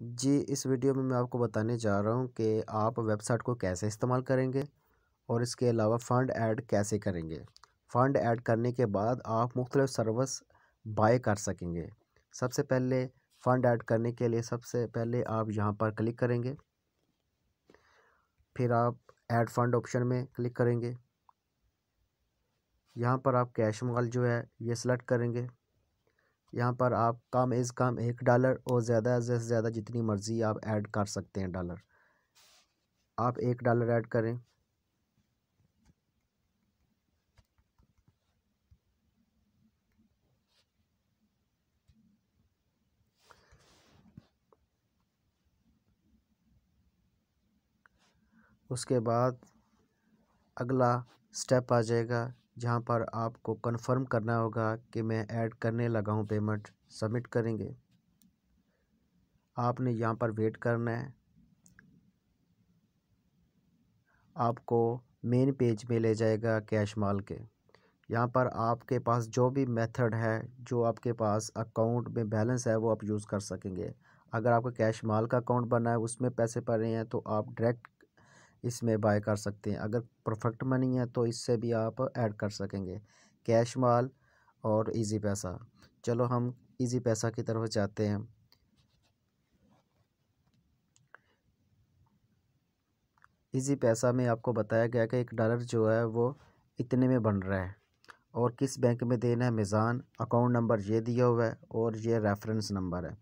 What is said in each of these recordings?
जी इस वीडियो में मैं आपको बताने जा रहा हूँ कि आप वेबसाइट को कैसे इस्तेमाल करेंगे और इसके अलावा फ़ंड ऐड कैसे करेंगे फ़ंड ऐड करने के बाद आप मुख्तलिफ सर्विस बाय कर सकेंगे सबसे पहले फ़ंड ऐड करने के लिए सबसे पहले आप यहाँ पर क्लिक करेंगे फिर आप ऐड फंड ऑप्शन में क्लिक करेंगे यहाँ पर आप कैश मॉल जो है ये सिलेक्ट करेंगे यहाँ पर आप कम अज़ कम एक डॉलर और ज़्यादा से ज़्यादा जितनी मर्ज़ी आप ऐड कर सकते हैं डॉलर आप एक डॉलर ऐड करें उसके बाद अगला स्टेप आ जाएगा जहाँ पर आपको कन्फर्म करना होगा कि मैं ऐड करने लगा हूँ पेमेंट सबमिट करेंगे आपने यहाँ पर वेट करना है आपको मेन पेज में ले जाएगा कैश माल के यहाँ पर आपके पास जो भी मेथड है जो आपके पास अकाउंट में बैलेंस है वो आप यूज़ कर सकेंगे अगर आपका कैश माल का अकाउंट बना है उसमें पैसे पड़ रहे हैं तो आप डायरेक्ट इसमें बाय कर सकते हैं अगर परफेक्ट मनी है तो इससे भी आप ऐड कर सकेंगे कैश माल और इजी पैसा चलो हम इजी पैसा की तरफ जाते हैं इजी पैसा में आपको बताया गया कि एक डॉलर जो है वो इतने में बन रहा है और किस बैंक में देना है मिज़ान अकाउंट नंबर ये दिया हुआ है और ये रेफरेंस नंबर है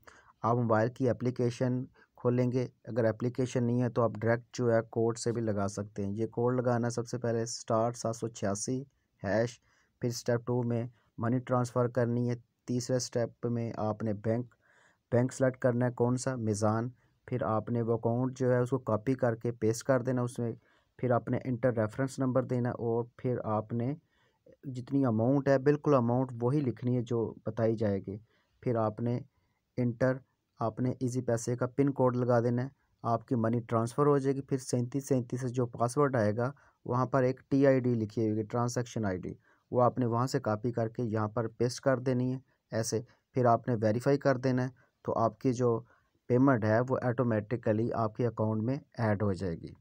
आप मोबाइल की एप्लीकेशन खोलेंगे अगर एप्लीकेशन नहीं है तो आप डायरेक्ट जो है कोड से भी लगा सकते हैं ये कोड लगाना सबसे पहले स्टार सात सौ छियासी हैश फिर स्टेप टू में मनी ट्रांसफ़र करनी है तीसरे स्टेप में आपने बैंक बैंक सेलेक्ट करना है कौन सा मिज़ान फिर आपने वो अकाउंट जो है उसको कॉपी करके पेस्ट कर देना उसमें फिर आपने इंटर रेफरेंस नंबर देना और फिर आपने जितनी अमाउंट है बिल्कुल अमाउंट वही लिखनी है जो बताई जाएगी फिर आपने इंटर आपने इसी पैसे का पिन कोड लगा देना है आपकी मनी ट्रांसफ़र हो जाएगी फिर सैंतीस सैंतीस से जो पासवर्ड आएगा वहाँ पर एक टी आई डी लिखी हुई ट्रांसैक्शन आई डी वो आपने वहाँ से कॉपी करके यहाँ पर पेस्ट कर देनी है ऐसे फिर आपने वेरीफाई कर देना है तो आपकी जो पेमेंट है वो ऑटोमेटिकली आपके अकाउंट में ऐड हो जाएगी